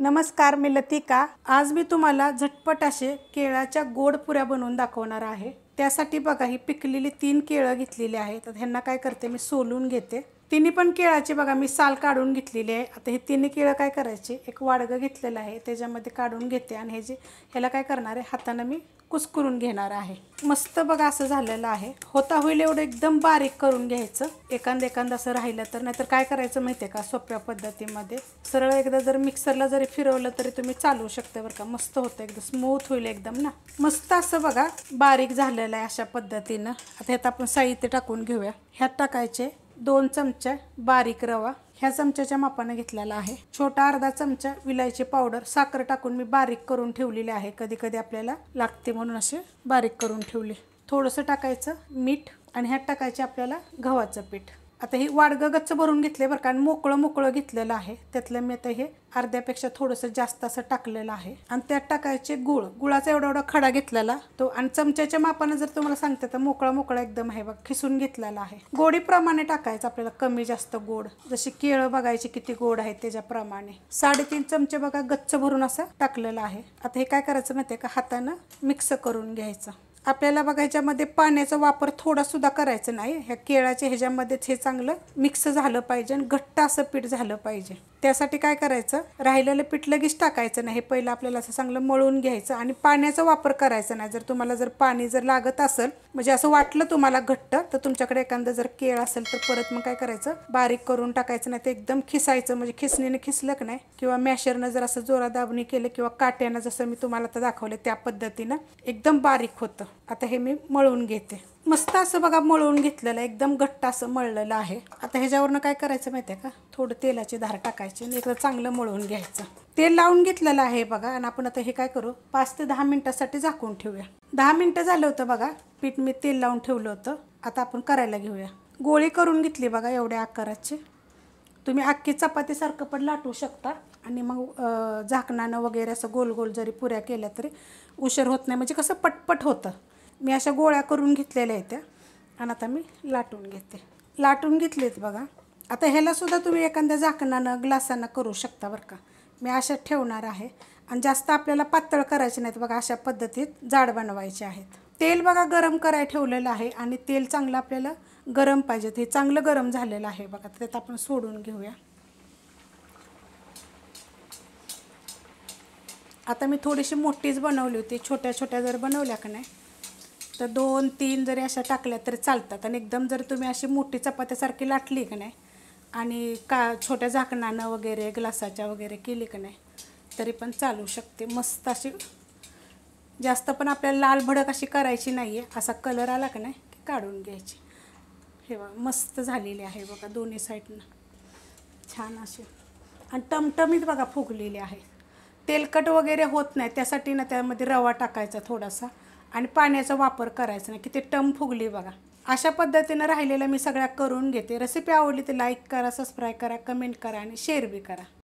नमस्कार मी लतिका आज मी तुम्हाला झटपट असे केळाच्या गोड पुऱ्या बनवून दाखवणार आहे त्यासाठी बघा ही पिकलेली तीन केळं घेतलेली आहेत ह्यांना काय करते मी सोलून घेते तिन्ही पण केळाची बघा मी साल काढून घेतलेली आहे आता हे तिन्ही केळं काय करायची एक वाडगं घेतलेलं आहे त्याच्यामध्ये काढून घेते आणि हे जे ह्याला काय करणार आहे हातानं मी कुसकुरून घेणार आहे मस्त बघा असं झालेलं आहे होता होईल एवढं एकदम बारीक करून घ्यायचं एकांद एकांद असं राहिलं तर नाहीतर काय करायचं माहिती आहे का सोप्या पद्धतीमध्ये सरळ एकदा जर मिक्सरला जरी फिरवलं तरी तुम्ही चालवू शकता बरं का मस्त होतं एकदम स्मूथ होईल एकदम ना मस्त असं बघा बारीक झालेलं आहे अशा पद्धतीनं आता ह्यात आपण साहित्य टाकून घेऊया ह्यात टाकायचे दोन चमचे बारीक रवा ह्या चमच्याच्या मापानं घेतलेला आहे छोटा अर्धा चमचा विलायची पावडर साखर टाकून मी बारीक करून ठेवलेली आहे कधी कधी आपल्याला लागते म्हणून असे बारीक करून ठेवले थोडंसं टाकायचं मीठ आणि ह्यात टाकायचे आपल्याला गव्हाचं पीठ आता हे वाडगं गच्च भरून घेतले बरं आणि मोकळं मोकळं घेतलेलं आहे त्यातलं मी आता हे अर्ध्यापेक्षा थोडंसं जास्त असं टाकलेलं आहे आणि त्यात टाकायचे गुळ गुळाचा एवढा एवढा खडा घेतलेला तो आणि चमच्याच्या मापानं जर तुम्हाला सांगते तर मोकळा मोकळा एकदम आहे बघ खिसून घेतलेला आहे गोडीप्रमाणे टाकायचं आपल्याला कमी जास्त गोड जशी केळं बघायची किती गोड आहे त्याच्याप्रमाणे साडेतीन चमचे बघा गच्च भरून असं टाकलेलं आहे आता हे काय करायचं माहितीये का हातानं मिक्स करून घ्यायचं आपल्याला बघा ह्याच्यामध्ये पाण्याचा वापर थोडासुद्धा करायचा नाही ह्या केळाच्या ह्याच्यामध्येच हे चांगलं मिक्स झालं पाहिजे आणि घट्ट असं पीठ झालं पाहिजे त्यासाठी काय करायचं राहिलेलं पीठ लगेच टाकायचं नाही हे पहिलं आपल्याला असं चांगलं मळून घ्यायचं आणि पाण्याचा वापर करायचा नाही जर तुम्हाला जर पाणी जर लागत असेल म्हणजे असं वाटलं तुम्हाला घट्ट तर तुमच्याकडे एखादं जर केळ असेल तर परत मग काय करायचं बारीक करून टाकायचं नाही ते एकदम खिसायचं म्हणजे खिसणीने खिसलं नाही किंवा मॅशरनं जर असं जोरा दाबणी केलं किंवा काट्यानं जसं मी तुम्हाला आता दाखवलं त्या पद्धतीनं एकदम बारीक होतं आता हे मी मळून घेते मस्त असं बघा मळून घेतलेलं एकदम घट्ट असं मळलेलं आहे आता ह्याच्यावरनं काय करायचं माहिती आहे का थोडं तेलाची धार टाकायची आणि एकदा चांगलं मळून घ्यायचं तेल लावून घेतलेलं आहे बघा आणि आपण आता हे काय करू पाच ते दहा मिनिटासाठी झाकून ठेवूया दहा मिनटं झालं होतं बघा पीठ मी तेल लावून ठेवलं होतं आता आपण करायला घेऊया गोळी करून घेतली बघा एवढ्या आकाराची तुम्ही अख्खी चपातीसारखं पण लाटू शकता आणि मग झाकणानं वगैरे असं गोल गोल जरी पुऱ्या केल्या तरी उशीर होत नाही म्हणजे कसं पटपट होतं मी अशा गोळ्या करून घेतलेल्या आहेत त्या आणि आता मी लाटून घेते लाटून घेतलेत बघा आता ह्यालासुद्धा तुम्ही एखाद्या झाकणानं ग्लासानं करू शकता बरं का मी अशा ठेवणार आहे आणि जास्त आपल्याला पातळ करायचे नाहीत बघा अशा पद्धतीत जाड बनवायचे आहेत तेल बघा गरम कराय ठेवलेलं आहे आणि तेल चांगलं आपल्याला गरम पाहिजे हे चांगलं गरम झालेलं आहे बघा त्यात आपण सोडून घेऊया आता मी थोडीशी मोठीच बनवली होती छोट्या छोट्या जर बनवल्या का नाही तर दोन तीन जरी अशा टाकल्या तरी चालतात आणि एकदम जर तुम्ही अशी मोठी चपात्यासारखी लाटली की नाही आणि का छोट्या झाकणानं वगैरे ग्लासाच्या वगैरे केली की नाही तरी पण चालू शकते मस्त अशी जास्त पण आपल्याला लाल भडक अशी करायची नाही आहे असा कलर आला का नाही की काढून घ्यायची हे बघा मस्त झालेली आहे बघा दोन्ही साईडनं छान अशी आणि टमटमीत बघा फुगलेली आहे तेलकट वगैरे होत नाही त्यासाठी ना त्यामध्ये रवा टाकायचा थोडासा आणि पाण्याचा वापर करायचा नाही ते टम फुगली बघा अशा पद्धतीनं राहिलेलं मी सगळ्या करून घेते रेसिपी आवडली तर लाईक करा सबस्क्राईब करा कमेंट करा आणि शेअर बी करा